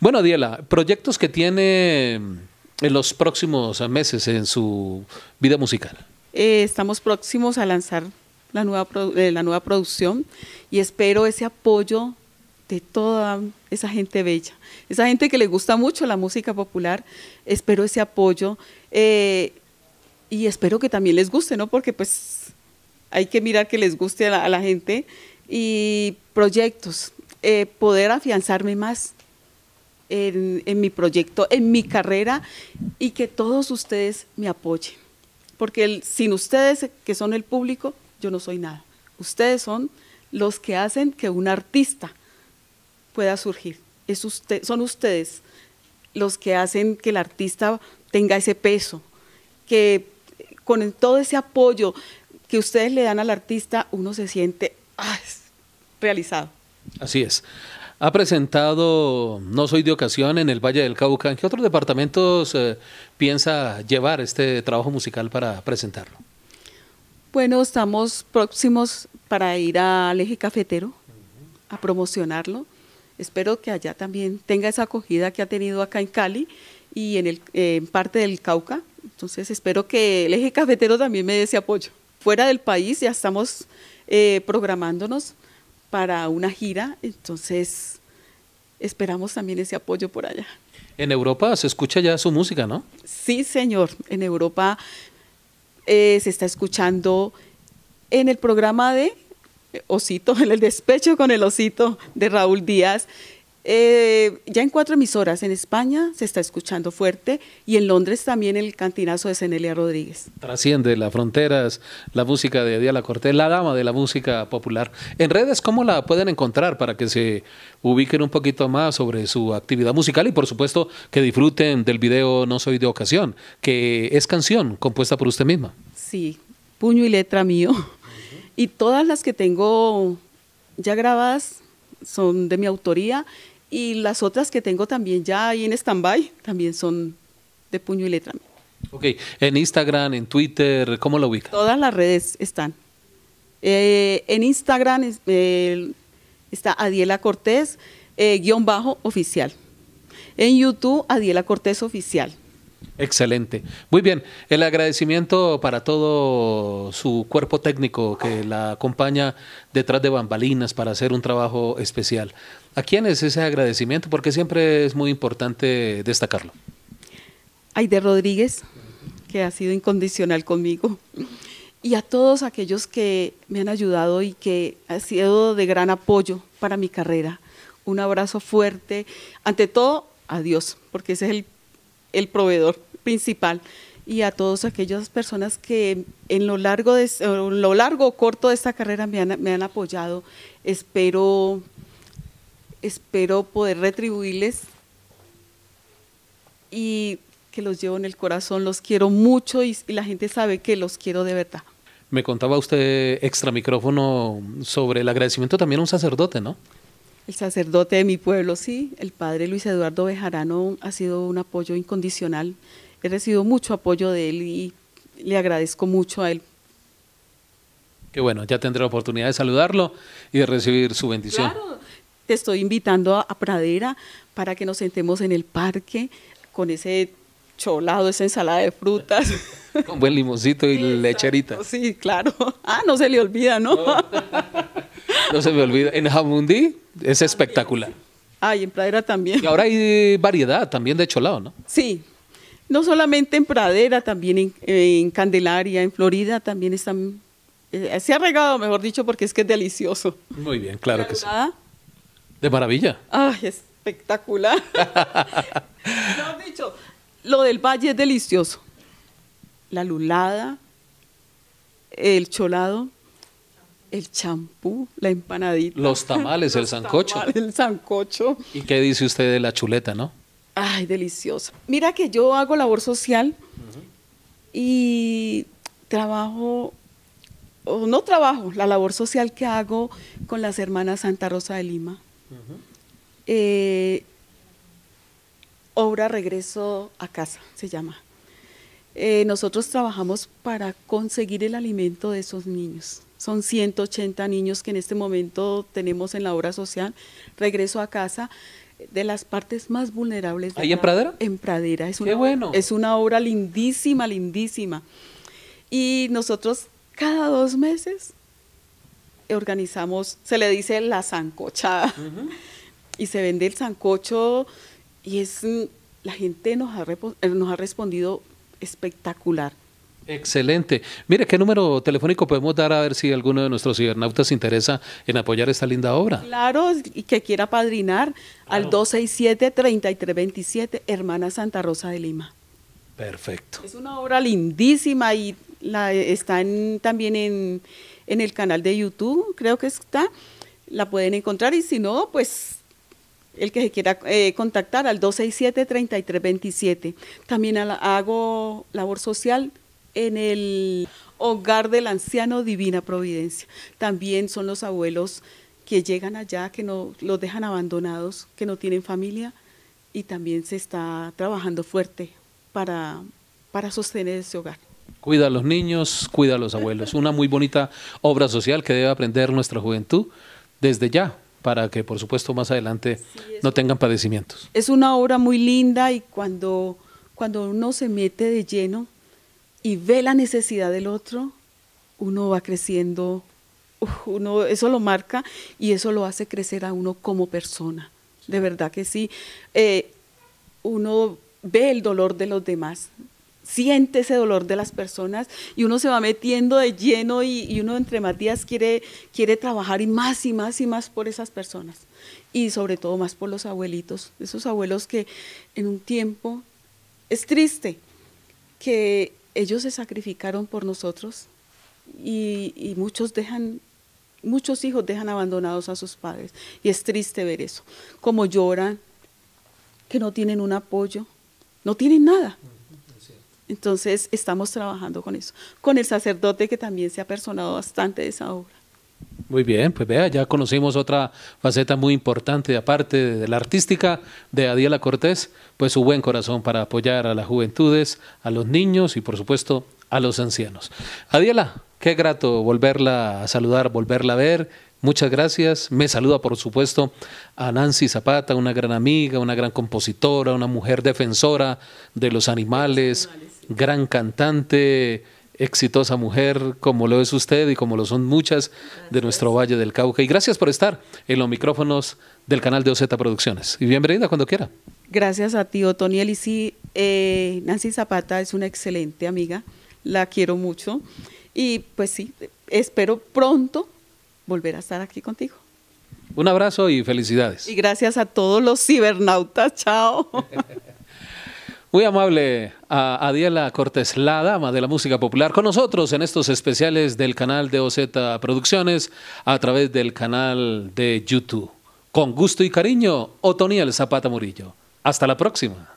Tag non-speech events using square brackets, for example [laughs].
Bueno, Diela, proyectos que tiene en los próximos meses en su vida musical. Eh, estamos próximos a lanzar la nueva, eh, la nueva producción y espero ese apoyo de toda esa gente bella, esa gente que le gusta mucho la música popular, espero ese apoyo eh, y espero que también les guste, ¿no? Porque pues hay que mirar que les guste a la, gente y proyectos, poder afianzarme más, en, mi proyecto, en mi carrera y que todos ustedes me apoyen. Porque sin ustedes, que son el público, yo no soy nada. Ustedes son los que hacen que un artista pueda surgir. Es son ustedes los que hacen que el artista tenga ese peso, que con todo ese apoyo que ustedes le dan al artista, uno se siente ah, realizado. Así es ha presentado No Soy de Ocasión en el Valle del Cauca. ¿En qué otros departamentos eh, piensa llevar este trabajo musical para presentarlo? Bueno, estamos próximos para ir al eje cafetero a promocionarlo. Espero que allá también tenga esa acogida que ha tenido acá en Cali y en, el, parte del Cauca. Entonces espero que el eje cafetero también me dé ese apoyo. Fuera del país ya estamos eh, programándonos para una gira, entonces esperamos también ese apoyo por allá. En Europa se escucha ya su música, ¿no? Sí, señor. En Europa eh, se está escuchando en el programa de Osito, [laughs] en el despecho con el Osito de Raúl Díaz, eh, ya en cuatro emisoras en España se está escuchando fuerte y en Londres también el cantinazo de Cenelia Rodríguez. Trasciende las fronteras la música de La Cortés, la dama de la música popular. En redes, ¿cómo la pueden encontrar para que se ubiquen un poquito más sobre su actividad musical y por supuesto que disfruten del video No Soy de Ocasión, que es canción compuesta por usted misma? Sí, puño y letra mío. Y todas las que tengo ya grabadas son de mi autoría y las otras que tengo también ya ahí en stand-by también son de puño y letra. Ok, en Instagram, en Twitter, ¿cómo lo ubica? Todas las redes están. Eh, en Instagram está Adiela Cortés, eh, guión bajo oficial. En YouTube, Adiela Cortés Oficial. Excelente. Muy bien, el agradecimiento para todo su cuerpo técnico que la acompaña detrás de bambalinas para hacer un trabajo especial. ¿A quién es ese agradecimiento? Porque siempre es muy importante destacarlo. Aide Rodríguez, que ha sido incondicional conmigo, y a todos aquellos que me han ayudado y que ha sido de gran apoyo para mi carrera. Un abrazo fuerte. Ante todo, adiós, porque ese es el el proveedor principal y a todas aquellas personas que en lo largo de lo largo o corto de esta carrera me han, apoyado. Espero, espero poder retribuirles y que los llevo en el corazón, los quiero mucho y, y la gente sabe que los quiero de verdad. Me contaba usted extra micrófono sobre el agradecimiento también a un sacerdote, ¿no? El sacerdote de mi pueblo, sí, el padre Luis Eduardo Bejarano ha sido un apoyo incondicional. He recibido mucho apoyo de él y le agradezco mucho a él Qué bueno, ya tendré la oportunidad de saludarlo y de recibir su bendición. Claro, te estoy invitando a, Pradera para que nos sentemos en el parque con ese cholado, esa ensalada de frutas. [laughs] Con buen limoncito y lecherita. Sí, claro. Ah, no se le olvida, ¿no? no [laughs] No se me olvida. En Jamundí es espectacular. Ay, en Pradera también. Y ahora hay variedad también de cholado, ¿no? Sí. No solamente en Pradera, también en, Candelaria, en Florida también están. Eh, se ha regado, mejor dicho, porque es que es delicioso. Muy bien, claro que sí. De maravilla. Ay, espectacular. Lo [laughs] dicho, lo del valle es delicioso. La lulada, el cholado, el champú, la empanadita. Los tamales, el [laughs] sancocho. el sancocho. ¿Y qué dice usted de la chuleta, no? Ay, deliciosa. Mira que yo hago labor social y trabajo, o no trabajo, la labor social que hago con las hermanas Santa Rosa de Lima. Eh, obra Regreso a Casa, se llama. Eh, nosotros trabajamos para conseguir el alimento de esos niños. Son 180 niños que en este momento tenemos en la obra social. Regreso a casa de las partes más vulnerables. De ¿Ahí en Pradera? En Pradera. Es una, Es una obra lindísima, lindísima. Y nosotros cada dos meses organizamos, se le dice la zancochada. Y se vende el zancocho y es, mm, la gente nos ha eh, respondido espectacular. Excelente. Mire, ¿qué número telefónico podemos dar a ver si alguno de nuestros cibernautas se interesa en apoyar esta linda obra? Claro, y que quiera padrinar al 267-3327, Hermana Santa Rosa de Lima. Perfecto. Es una obra lindísima y está también en, el canal de YouTube, creo que está. La pueden encontrar y si no, pues el que se quiera eh, contactar al 267-3327. También hago labor social en el hogar del anciano Divina Providencia. También son los abuelos que llegan allá, que no los dejan abandonados, que no tienen familia y también se está trabajando fuerte para, para sostener ese hogar. Cuida a los niños, cuida a los abuelos. Una muy bonita obra social que debe aprender nuestra juventud desde ya, para que por supuesto más adelante no tengan padecimientos. Es una obra muy linda y cuando, cuando uno se mete de lleno, y ve la necesidad del otro, uno va creciendo, uno eso lo marca y eso lo hace crecer a uno como persona. De verdad que sí. Eh, uno ve el dolor de los demás, siente ese dolor de las personas y uno se va metiendo de lleno y, uno entre Matías quiere, quiere trabajar y más y más y más por esas personas y sobre todo más por los abuelitos, esos abuelos que en un tiempo es triste que ellos se sacrificaron por nosotros y, muchos dejan muchos hijos dejan abandonados a sus padres y es triste ver eso, como lloran, que no tienen un apoyo, no tienen nada. Entonces estamos trabajando con eso, con el sacerdote que también se ha personado bastante de esa obra. Muy bien, pues vea, ya conocimos otra faceta muy importante, aparte de la artística de Adiela Cortés, pues su buen corazón para apoyar a las juventudes, a los niños y por supuesto a los ancianos. Adiela, qué grato volverla a saludar, volverla a ver. Muchas gracias. Me saluda, por supuesto, a Nancy Zapata, una gran amiga, una gran compositora, una mujer defensora de los animales, gran cantante, exitosa mujer como lo es usted y como lo son muchas de nuestro Valle del Cauca. Y gracias por estar en los micrófonos del canal de OZ Producciones. Y bienvenida cuando quiera. Gracias a ti, Otoniel. Y sí, eh, Nancy Zapata es una excelente amiga, la quiero mucho. Y pues sí, espero pronto volver a estar aquí contigo. Un abrazo y felicidades. Y gracias a todos los cibernautas. Chao. [laughs] Muy amable a Adiela Cortés, la dama de la música popular, con nosotros en estos especiales del canal de OZ Producciones a través del canal de YouTube. Con gusto y cariño, Otoniel Zapata Murillo. Hasta la próxima.